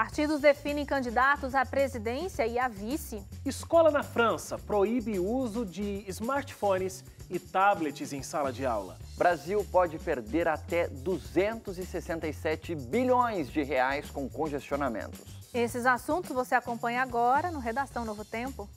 Partidos definem candidatos à presidência e à vice. Escola na França proíbe o uso de smartphones e tablets em sala de aula. Brasil pode perder até 267 bilhões de reais com congestionamentos. Esses assuntos você acompanha agora no Redação Novo Tempo.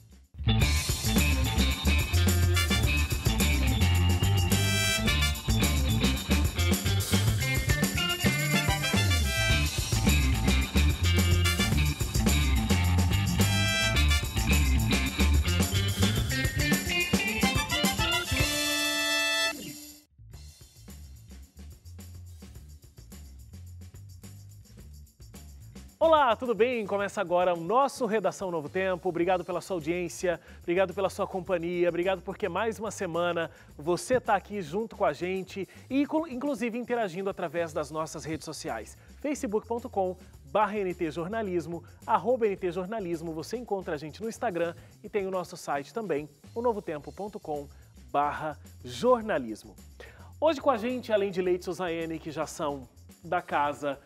Olá, tudo bem? Começa agora o nosso Redação Novo Tempo. Obrigado pela sua audiência, obrigado pela sua companhia, obrigado porque mais uma semana você está aqui junto com a gente e inclusive interagindo através das nossas redes sociais. facebook.com barra ntjornalismo, arroba NT você encontra a gente no Instagram e tem o nosso site também, o novotempo.com barra jornalismo. Hoje com a gente, além de Leite Suzane, que já são da casa,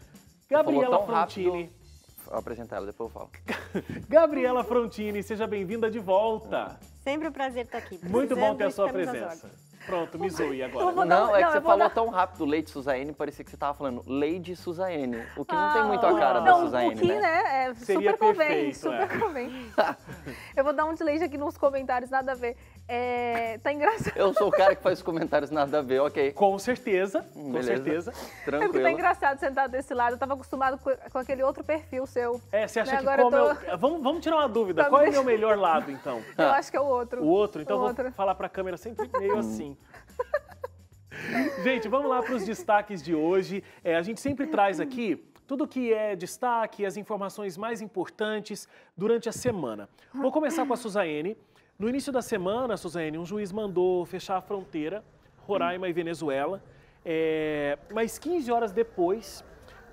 Gabriela Frontini, rápido apresentar ela, depois eu falo. Gabriela Frontini, seja bem-vinda de volta. Sempre um prazer estar aqui. Muito bom ter a sua presença. Pronto, me zoe agora. Não, não, é que você falou dar... tão rápido Lady Suzaine, parecia que você estava falando Lady Suzaine, o que ah, não tem ah, muito a cara não, da Suzaine, um pouquinho, né? né? É, Seria super perfeito, é. super é. convém. eu vou dar um de aqui nos comentários, nada a ver. É, tá engraçado. Eu sou o cara que faz comentários nada a ver, ok. Com certeza, hum, com beleza. certeza. Tranquilo. É porque tá engraçado sentado desse lado. Eu tava acostumado com, com aquele outro perfil seu. É, você acha né? que Agora tô... vamos, vamos tirar uma dúvida. Tá qual é o meu melhor lado, então? Eu acho que é o outro. O outro? Então o vou outro. falar pra câmera sempre meio assim. gente, vamos lá para os destaques de hoje. É, a gente sempre traz aqui tudo que é destaque, as informações mais importantes durante a semana. Vou começar com a Suzane no início da semana, Suzane, um juiz mandou fechar a fronteira, Roraima e Venezuela, é, mas 15 horas depois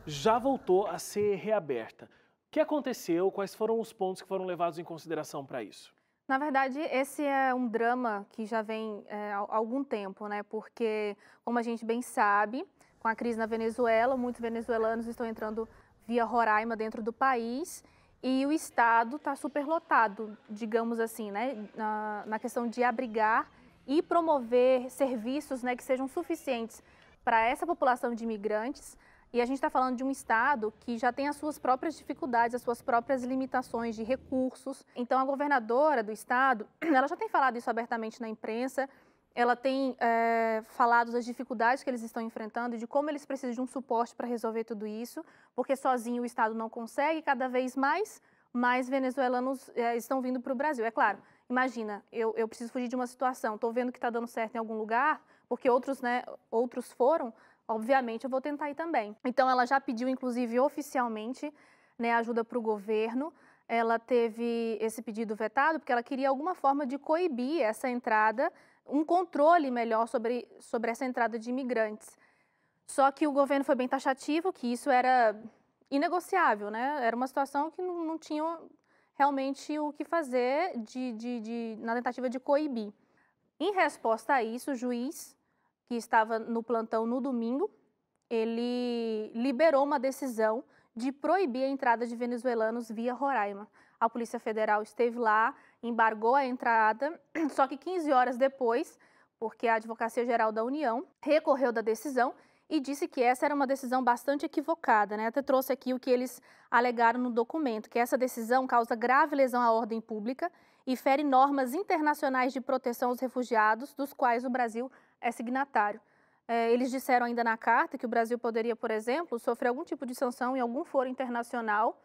já voltou a ser reaberta. O que aconteceu? Quais foram os pontos que foram levados em consideração para isso? Na verdade, esse é um drama que já vem é, há algum tempo, né? Porque, como a gente bem sabe, com a crise na Venezuela, muitos venezuelanos estão entrando via Roraima dentro do país e o Estado está superlotado, digamos assim, né, na, na, questão de abrigar e promover serviços né, que sejam suficientes para essa população de imigrantes. E a gente está falando de um Estado que já tem as suas próprias dificuldades, as suas próprias limitações de recursos. Então, a governadora do Estado, ela já tem falado isso abertamente na imprensa, ela tem é, falado das dificuldades que eles estão enfrentando e de como eles precisam de um suporte para resolver tudo isso, porque sozinho o Estado não consegue, cada vez mais, mais venezuelanos é, estão vindo para o Brasil. É claro, imagina, eu, eu preciso fugir de uma situação, estou vendo que está dando certo em algum lugar, porque outros, né, outros foram, obviamente eu vou tentar ir também. Então ela já pediu, inclusive, oficialmente, né, ajuda para o governo, ela teve esse pedido vetado porque ela queria alguma forma de coibir essa entrada um controle melhor sobre, sobre essa entrada de imigrantes. Só que o governo foi bem taxativo, que isso era inegociável, né? Era uma situação que não, não tinha realmente o que fazer de, de, de, na tentativa de coibir. Em resposta a isso, o juiz, que estava no plantão no domingo, ele liberou uma decisão de proibir a entrada de venezuelanos via Roraima. A Polícia Federal esteve lá, embargou a entrada, só que 15 horas depois, porque a Advocacia Geral da União recorreu da decisão e disse que essa era uma decisão bastante equivocada, né? Até trouxe aqui o que eles alegaram no documento, que essa decisão causa grave lesão à ordem pública e fere normas internacionais de proteção aos refugiados, dos quais o Brasil é signatário. É, eles disseram ainda na carta que o Brasil poderia, por exemplo, sofrer algum tipo de sanção em algum foro internacional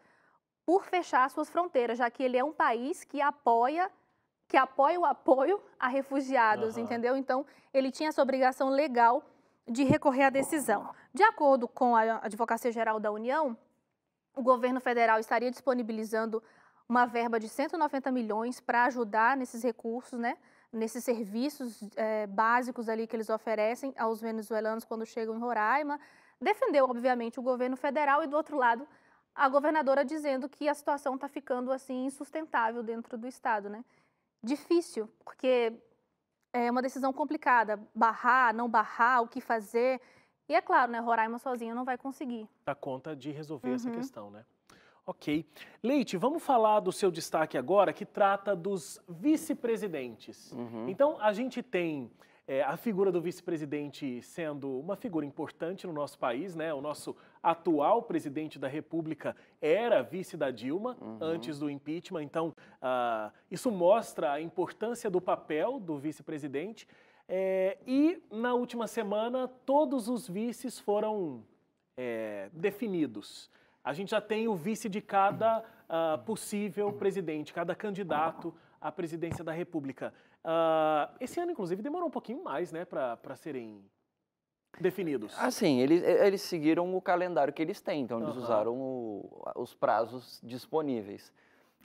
por fechar suas fronteiras, já que ele é um país que apoia que apoia o apoio a refugiados, uhum. entendeu? Então, ele tinha essa obrigação legal de recorrer à decisão. De acordo com a Advocacia Geral da União, o governo federal estaria disponibilizando uma verba de 190 milhões para ajudar nesses recursos, né? nesses serviços é, básicos ali que eles oferecem aos venezuelanos quando chegam em Roraima. Defendeu, obviamente, o governo federal e, do outro lado, a governadora dizendo que a situação está ficando assim insustentável dentro do estado, né? Difícil, porque é uma decisão complicada, barrar, não barrar, o que fazer. E é claro, né, Roraima sozinho não vai conseguir. Dá conta de resolver uhum. essa questão, né? Ok. Leite, vamos falar do seu destaque agora, que trata dos vice-presidentes. Uhum. Então, a gente tem é, a figura do vice-presidente sendo uma figura importante no nosso país, né? O nosso atual presidente da República era vice da Dilma uhum. antes do impeachment, então ah, isso mostra a importância do papel do vice-presidente. É, e na última semana todos os vices foram é, definidos. A gente já tem o vice de cada ah, possível presidente, cada candidato. Uhum à presidência da República. Uh, esse ano, inclusive, demorou um pouquinho mais né, para serem definidos. Assim, eles, eles seguiram o calendário que eles têm, então eles uhum. usaram o, os prazos disponíveis.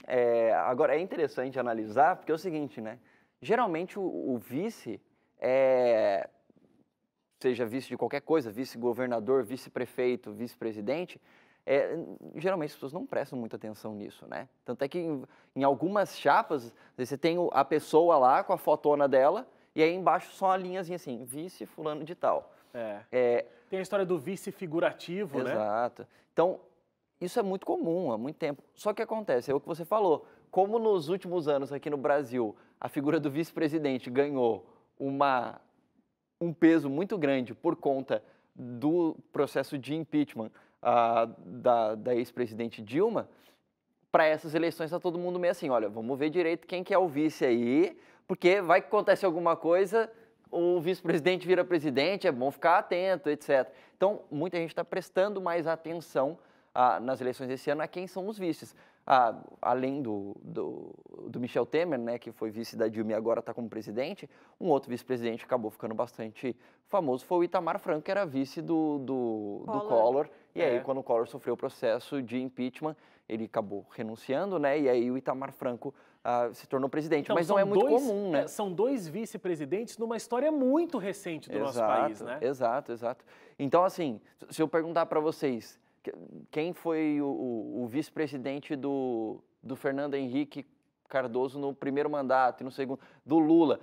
É, agora, é interessante analisar, porque é o seguinte, né? Geralmente o, o vice é, Seja vice de qualquer coisa, vice-governador, vice-prefeito, vice-presidente, é, geralmente as pessoas não prestam muita atenção nisso, né? Tanto é que em, em algumas chapas, você tem a pessoa lá com a fotona dela e aí embaixo só uma linhazinha assim, vice fulano de tal. É. é tem a história do vice figurativo, exato. né? Exato. Então, isso é muito comum há muito tempo. Só que acontece, é o que você falou, como nos últimos anos aqui no Brasil a figura do vice-presidente ganhou uma, um peso muito grande por conta do processo de impeachment, da, da ex-presidente Dilma, para essas eleições está todo mundo meio assim, olha, vamos ver direito quem que é o vice aí, porque vai que acontece alguma coisa, o vice-presidente vira presidente, é bom ficar atento, etc. Então, muita gente está prestando mais atenção nas eleições desse ano a quem são os vices. Ah, além do, do, do, Michel Temer, né, que foi vice da Dilma e agora está como presidente, um outro vice-presidente acabou ficando bastante famoso foi o Itamar Franco, que era vice do, do, Collor. do Collor e aí, é. quando o Collor sofreu o processo de impeachment, ele acabou renunciando, né? E aí o Itamar Franco uh, se tornou presidente. Então, Mas não é muito dois, comum, né? É, são dois vice-presidentes numa história muito recente do exato, nosso país, né? Exato, exato. Então, assim, se eu perguntar para vocês quem foi o, o, o vice-presidente do, do Fernando Henrique Cardoso no primeiro mandato e no segundo, do Lula,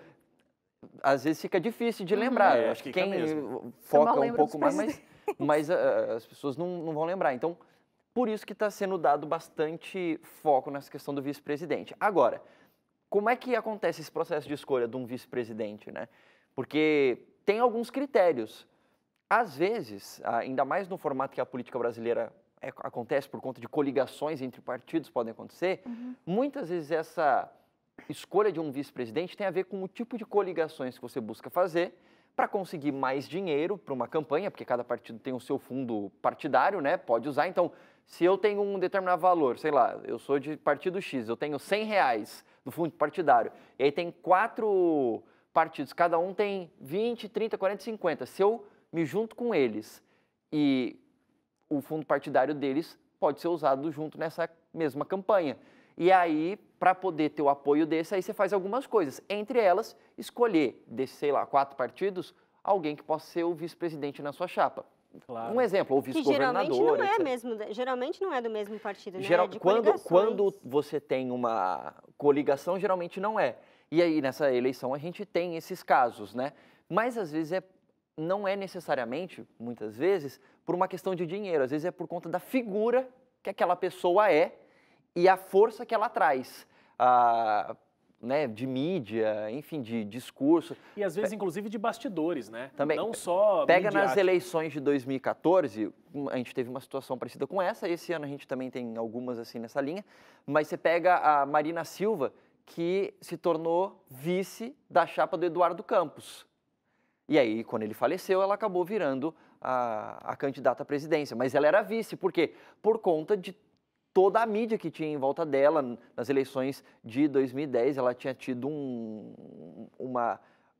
às vezes fica difícil de uhum. lembrar. é, Acho que quem mesmo. foca um pouco mais, mas mas uh, as pessoas não, não vão lembrar. Então, por isso que está sendo dado bastante foco nessa questão do vice-presidente. Agora, como é que acontece esse processo de escolha de um vice-presidente, né? Porque tem alguns critérios. Às vezes, ah, ainda mais no formato que a política brasileira é, acontece por conta de coligações entre partidos podem acontecer, uhum. muitas vezes essa escolha de um vice-presidente tem a ver com o tipo de coligações que você busca fazer para conseguir mais dinheiro para uma campanha, porque cada partido tem o seu fundo partidário, né? Pode usar. Então, se eu tenho um determinado valor, sei lá, eu sou de partido X, eu tenho 100 reais do fundo partidário, e aí tem quatro partidos, cada um tem 20, 30, 40, 50. Se eu me junto com eles e o fundo partidário deles pode ser usado junto nessa mesma campanha. E aí para poder ter o apoio desse, aí você faz algumas coisas. Entre elas, escolher desses, sei lá, quatro partidos, alguém que possa ser o vice-presidente na sua chapa. Claro. Um exemplo, ou vice-governador. Geralmente não é mesmo, geralmente não é do mesmo partido, né? É quando, quando você tem uma coligação, geralmente não é. E aí, nessa eleição, a gente tem esses casos, né? Mas às vezes é, não é necessariamente, muitas vezes, por uma questão de dinheiro, às vezes é por conta da figura que aquela pessoa é e a força que ela traz ah, né, de mídia, enfim, de discurso. E às vezes, inclusive, de bastidores, né? Também. Não só. Pega midiático. nas eleições de 2014, hum, a gente teve uma situação parecida com essa, esse ano a gente também tem algumas assim nessa linha, mas você pega a Marina Silva, que se tornou vice da chapa do Eduardo Campos. E aí, quando ele faleceu, ela acabou virando a, a candidata à presidência. Mas ela era vice, por quê? Por conta de toda a mídia que tinha em volta dela. Nas eleições de 2010, ela tinha tido um, uma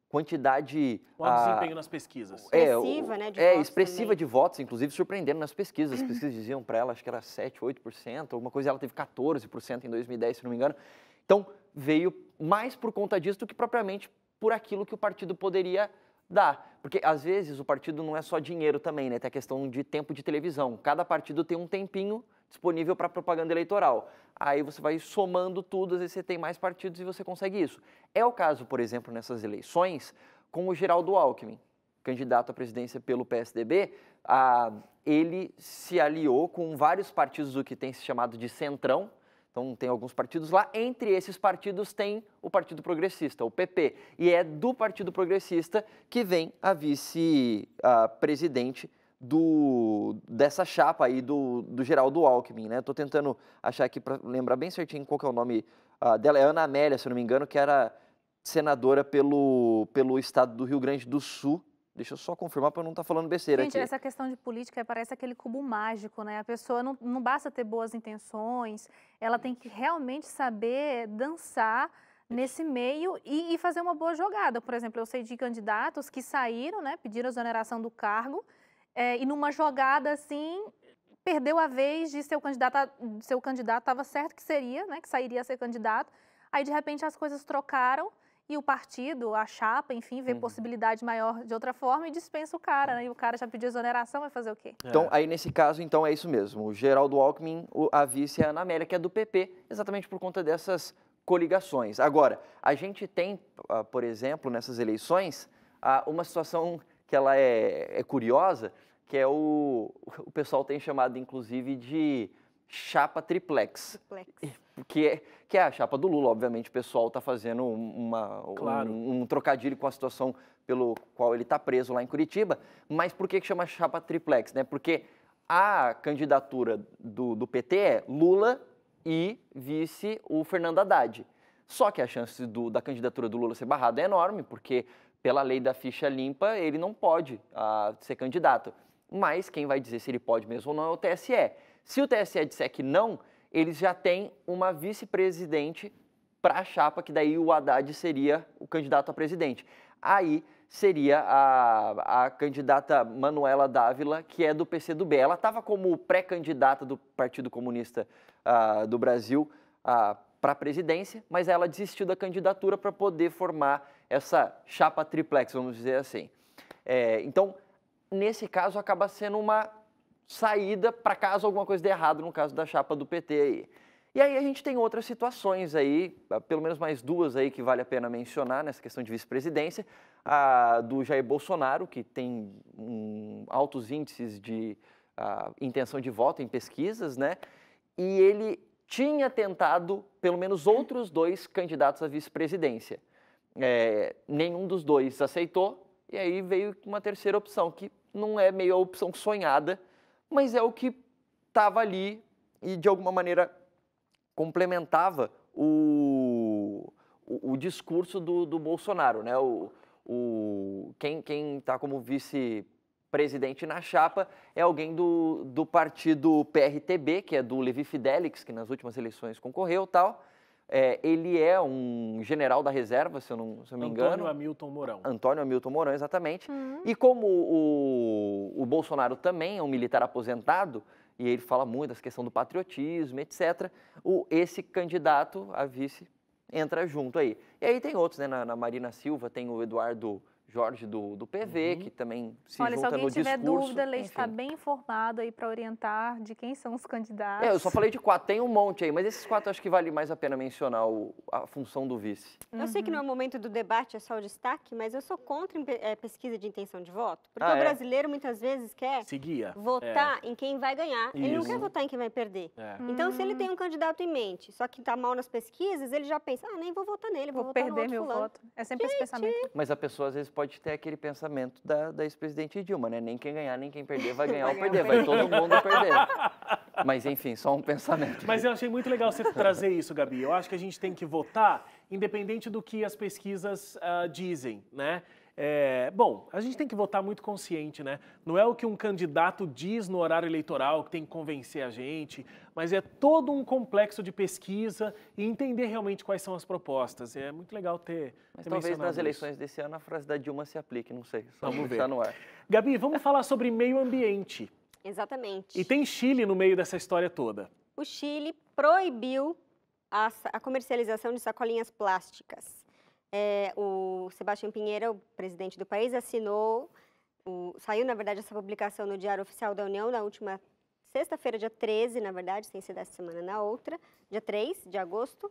quantidade. Um ah, desempenho nas pesquisas. É, expressiva, né? De é, votos expressiva também. de votos, inclusive surpreendendo nas pesquisas. As pesquisas diziam para ela, acho que era 7%, 8%, alguma coisa, ela teve 14% em 2010, se não me engano. Então, veio mais por conta disso do que propriamente por aquilo que o partido poderia dar. Porque, às vezes, o partido não é só dinheiro também, né? Tem a questão de tempo de televisão. Cada partido tem um tempinho disponível para propaganda eleitoral. Aí você vai somando tudo, às vezes você tem mais partidos e você consegue isso. É o caso, por exemplo, nessas eleições com o Geraldo Alckmin, candidato à presidência pelo PSDB. Ah, ele se aliou com vários partidos do que tem se chamado de centrão. Então, tem alguns partidos lá. Entre esses partidos tem o Partido Progressista, o PP. E é do Partido Progressista que vem a vice-presidente ah, do, dessa chapa aí do, do Geraldo Alckmin, né? Tô tentando achar aqui para lembrar bem certinho qual que é o nome uh, dela. É Ana Amélia, se não me engano, que era senadora pelo, pelo estado do Rio Grande do Sul. Deixa eu só confirmar para não estar tá falando besteira Gente, aqui. essa questão de política é, parece aquele cubo mágico, né? A pessoa não, não basta ter boas intenções, ela tem que realmente saber dançar nesse meio e, e fazer uma boa jogada. Por exemplo, eu sei de candidatos que saíram, né, pediram exoneração do cargo, é, e numa jogada assim perdeu a vez de seu candidato, seu candidato estava certo que seria, né, que sairia a ser candidato. Aí de repente as coisas trocaram e o partido, a chapa, enfim, vê uhum. possibilidade maior de outra forma e dispensa o cara, uhum. né? E o cara já pediu exoneração, vai fazer o quê? Então, é. Então, aí nesse caso, então é isso mesmo. O Geraldo Alckmin, a vice é a Ana Amélia, que é do PP, exatamente por conta dessas coligações. Agora, a gente tem, ah, por exemplo, nessas eleições, ah, uma situação que ela é, é curiosa, que é o, o pessoal tem chamado, inclusive, de chapa triplex. triplex. Que, é, que é a chapa do Lula, obviamente, o pessoal está fazendo uma, claro. um, um, trocadilho com a situação pelo qual ele está preso lá em Curitiba. Mas por que, que chama chapa triplex? Né? Porque a candidatura do, do PT é Lula e vice o Fernando Haddad. Só que a chance do, da candidatura do Lula ser barrada é enorme, porque pela lei da ficha limpa, ele não pode ah, ser candidato. Mas quem vai dizer se ele pode mesmo ou não é o TSE. Se o TSE disser que não, eles já têm uma vice-presidente para a chapa, que daí o Haddad seria o candidato a presidente. Aí seria a, a candidata Manuela Dávila, que é do PCdoB. Ela estava como pré-candidata do Partido Comunista uh, do Brasil uh, ah, para a presidência, mas ela desistiu da candidatura para poder formar essa chapa triplex, vamos dizer assim. É, então, nesse caso, acaba sendo uma saída para caso alguma coisa dê errado, no caso da chapa do PT aí. E aí a gente tem outras situações aí, ah, pelo menos mais duas aí que vale a pena mencionar nessa questão de vice-presidência, a do Jair Bolsonaro, que tem um, altos índices de a, ah, intenção de voto em pesquisas, né? E ele tinha tentado pelo menos outros dois candidatos à vice-presidência. É, nenhum dos dois aceitou, e aí veio uma terceira opção, que não é meio a opção sonhada, mas é o que estava ali e de alguma maneira complementava o, o, o discurso do, do, Bolsonaro. Né? O, o, quem está como vice-presidente na chapa é alguém do, do partido PRTB, que é do Levi Fidelix, que nas últimas eleições concorreu tal é, ele é um general da reserva, se eu não, se eu me engano. Antônio Hamilton Mourão. Antônio Hamilton Mourão, exatamente. Uhum. E como o, o Bolsonaro também é um militar aposentado, e ele fala muito das questão do patriotismo, etc., o, esse candidato a vice entra junto aí. E aí tem outros, né? Na, na Marina Silva, tem o Eduardo Jorge do, do PV, uhum. que também se Olha, junta no discurso. Olha, se alguém tiver dúvida, Leite está bem informado aí para orientar de quem são os candidatos. É, eu só falei de quatro, tem um monte aí, mas esses quatro acho que vale mais a pena mencionar o, a função do vice. Uhum. Eu sei que uhum. não é o momento do debate, é só o destaque, mas eu sou contra é, pesquisa de intenção de voto, porque ah, o é? brasileiro muitas vezes quer Seguia. votar é. em quem vai ganhar, Isso. ele não quer votar em quem vai perder. É. Então, se ele hum. tem um candidato em mente, só que está mal nas pesquisas, ele já pensa, ah, nem vou votar nele, vou, vou votar perder meu fulano. voto. É sempre Gente. esse pensamento. Mas a pessoa às vezes pode pode ter aquele pensamento da, da ex-presidente Dilma, né? Nem quem ganhar, nem quem perder vai ganhar ou perder, vai todo mundo perder. Mas enfim, só um pensamento. Mas eu achei muito legal você trazer isso, Gabi. Eu acho que a gente tem que votar independente do que as pesquisas uh, dizem, né? É, bom, a gente tem que votar muito consciente, né? Não é o que um candidato diz no horário eleitoral que tem que convencer a gente, mas é todo um complexo de pesquisa e entender realmente quais são as propostas. É muito legal ter. Mas ter talvez nas isso. eleições desse ano a frase da Dilma se aplique, não sei. Só vamos tá ver. no ar. Gabi, vamos falar sobre meio ambiente. Exatamente. E tem Chile no meio dessa história toda. O Chile proibiu a, a comercialização de sacolinhas plásticas é, o Sebastião Pinheiro, o presidente do país, assinou, o, saiu, na verdade, essa publicação no Diário Oficial da União na última sexta-feira, dia 13, na verdade, sem ser dessa semana, na outra, dia 3 de agosto,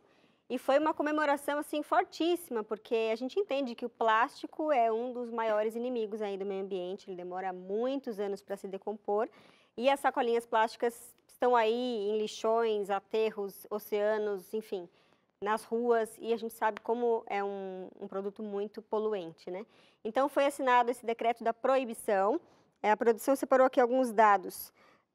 e foi uma comemoração, assim, fortíssima, porque a gente entende que o plástico é um dos maiores inimigos aí do meio ambiente, ele demora muitos anos para se decompor, e as sacolinhas plásticas estão aí em lixões, aterros, oceanos, enfim, nas ruas e a gente sabe como é um, um produto muito poluente, né? Então foi assinado esse decreto da proibição. É, a produção separou aqui alguns dados.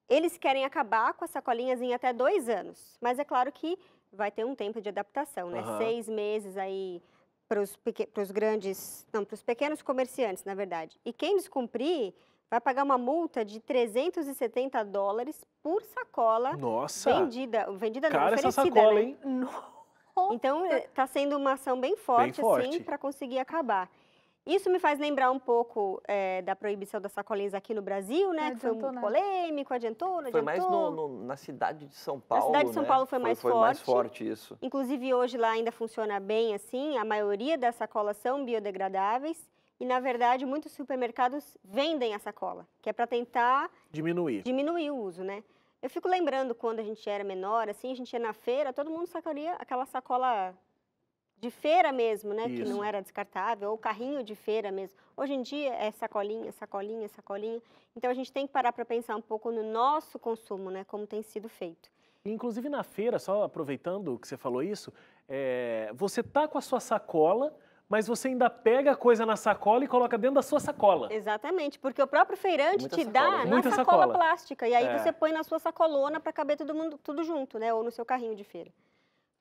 Eles querem acabar com as sacolinhas em até dois anos, mas é claro que vai ter um tempo de adaptação, né? Uhum. Seis meses aí para os grandes, não, para os pequenos comerciantes, na verdade. E quem descumprir vai pagar uma multa de 370 dólares por sacola Nossa. vendida, vendida Cara, não, oferecida. Cara, essa sacola, né? hein? Nossa. Então, está é, sendo uma ação bem forte, bem forte. assim, para conseguir acabar. Isso me faz lembrar um pouco é, da proibição das sacolinhas aqui no Brasil, né? Adiantou, que foi um né? polêmico, adiantou, não adiantou. Foi mais no, no, na cidade de São Paulo. Na cidade de São né? Paulo foi, foi mais foi forte. Foi mais forte isso. Inclusive, hoje lá ainda funciona bem assim. A maioria das sacolas são biodegradáveis. E, na verdade, muitos supermercados vendem a sacola, que é para tentar. Diminuir. Diminuir o uso, né? Eu fico lembrando quando a gente era menor, assim, a gente ia na feira, todo mundo sacaria aquela sacola de feira mesmo, né? Isso. Que não era descartável, ou carrinho de feira mesmo. Hoje em dia é sacolinha, sacolinha, sacolinha. Então a gente tem que parar para pensar um pouco no nosso consumo, né? Como tem sido feito. Inclusive na feira, só aproveitando que você falou isso, é, você tá com a sua sacola mas você ainda pega a coisa na sacola e coloca dentro da sua sacola. Exatamente, porque o próprio feirante Muita te sacola. dá né? Muita na sacola, sacola, plástica. E aí é. você põe na sua sacolona para caber todo mundo, tudo junto, né? Ou no seu carrinho de feira.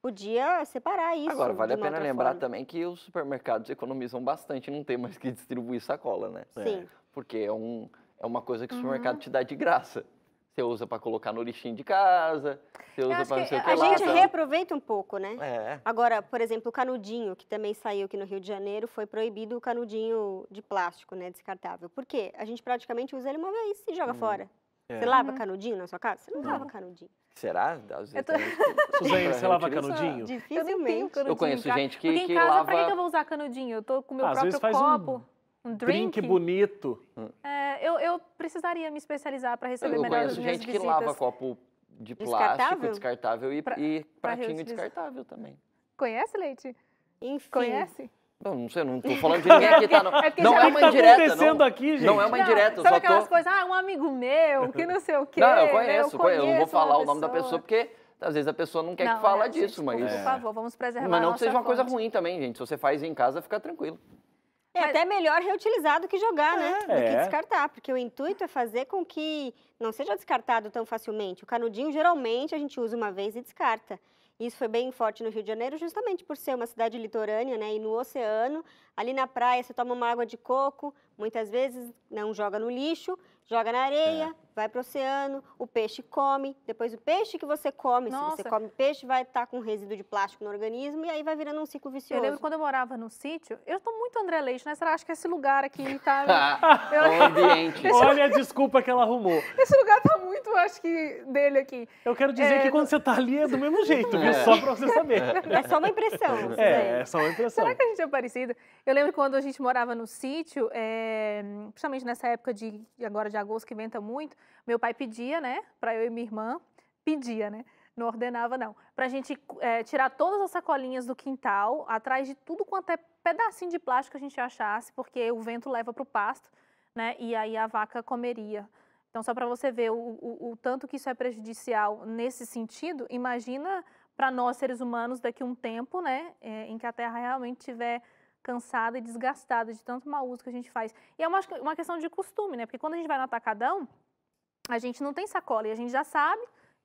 Podia separar isso. Agora, vale a pena lembrar forma. também que os supermercados economizam bastante, não tem mais que distribuir sacola, né? Sim. É. Porque é, um, é uma coisa que o uhum. supermercado uhum. te dá de graça. Você usa para colocar no lixinho de casa, você usa para não sei o que A lá, gente então. reaproveita um pouco, né? É. Agora, por exemplo, o canudinho, que também saiu aqui no Rio de Janeiro, foi proibido o canudinho de plástico, né, descartável. Por quê? A gente praticamente usa ele uma vez e joga hum. fora. É. Você lava uhum. canudinho na sua casa? Você não, não. lava canudinho. Será? Às tô... Suzane, você lava canudinho? Dificilmente. Eu, canudinho eu conheço gente que, Porque em que casa, lava... pra que eu vou usar canudinho? Eu tô com o meu ah, próprio copo. Um drink. bonito. É, eu, eu precisaria me especializar para receber eu melhor as minhas visitas. Eu conheço gente que lava copo de plástico descartável, descartável e, pra, e pratinho pra descartável também. Conhece, Leite? Enfim. Conhece? Não, não sei, não tô falando de ninguém aqui, tá? Não é, não é uma tá indireta, acontecendo não. aqui, gente? Não é uma indireta, não, é sabe só aquelas coisas, ah, um amigo meu, que não sei o quê. Não, eu conheço, eu, conheço, eu não vou falar o nome da pessoa, porque às vezes a pessoa não quer não, que fale é, disso, gente, mas... Por favor, vamos preservar Mas não que seja uma fonte. coisa ruim também, gente. Se você faz em casa, fica tranquilo. É Mas... até melhor reutilizar do que jogar, né? é, né? Do é. que descartar, porque o intuito é fazer com que não seja descartado tão facilmente. O canudinho geralmente a gente usa uma vez e descarta. Isso foi bem forte no Rio de Janeiro, justamente por ser uma cidade litorânea, né? E no oceano, ali na praia, você toma uma água de coco, muitas vezes não joga no lixo, joga na areia, é vai para o oceano, o peixe come, depois o peixe que você come, Nossa. se você come peixe, vai estar tá com resíduo de plástico no organismo e aí vai virando um ciclo vicioso. Eu lembro quando eu morava no sítio, eu estou muito André Leite, né? Será acho que esse lugar aqui está? eu... Olha a desculpa que ela arrumou. Esse lugar está muito, acho que, dele aqui. Eu quero dizer é... que quando você está ali é do mesmo jeito, viu? É. Só para você saber. É só uma impressão. É, é só uma impressão. Será que a gente é parecido? Eu lembro quando a gente morava no sítio, é... principalmente nessa época de agora de agosto que venta muito, meu pai pedia, né, para eu e minha irmã, pedia, né? Não ordenava, não. Para a gente é, tirar todas as sacolinhas do quintal, atrás de tudo quanto é pedacinho de plástico a gente achasse, porque o vento leva para o pasto, né? E aí a vaca comeria. Então, só para você ver o, o, o tanto que isso é prejudicial nesse sentido, imagina para nós seres humanos daqui a um tempo, né, é, em que a Terra realmente tiver cansada e desgastada de tanto mau uso que a gente faz. E é uma, uma questão de costume, né? Porque quando a gente vai no atacadão, a gente não tem sacola e a gente já sabe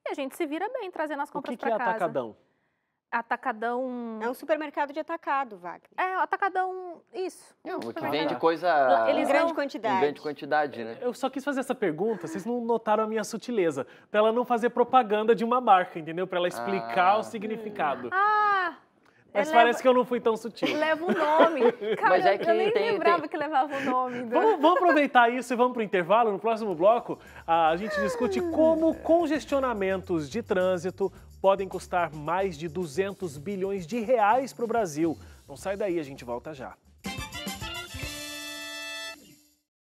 e a gente se vira bem trazendo as compras para casa. O que, que é casa. atacadão? Atacadão. É um supermercado de atacado, Wagner. É, atacadão. Isso. É, que vende coisa. Eles grande não... quantidade. Em grande quantidade, né? Eu só quis fazer essa pergunta, vocês não notaram a minha sutileza. Pra ela não fazer propaganda de uma marca, entendeu? Pra ela explicar ah. o significado. Ah, mas é, parece leva... que eu não fui tão sutil. Leva o nome. Cara, Mas é que eu nem tem, lembrava tem... que levava o nome. Do... Vamos, vamos, aproveitar isso e vamos para o intervalo. No próximo bloco, a gente discute como congestionamentos de trânsito podem custar mais de 200 bilhões de reais para o Brasil. Não sai daí, a gente volta já.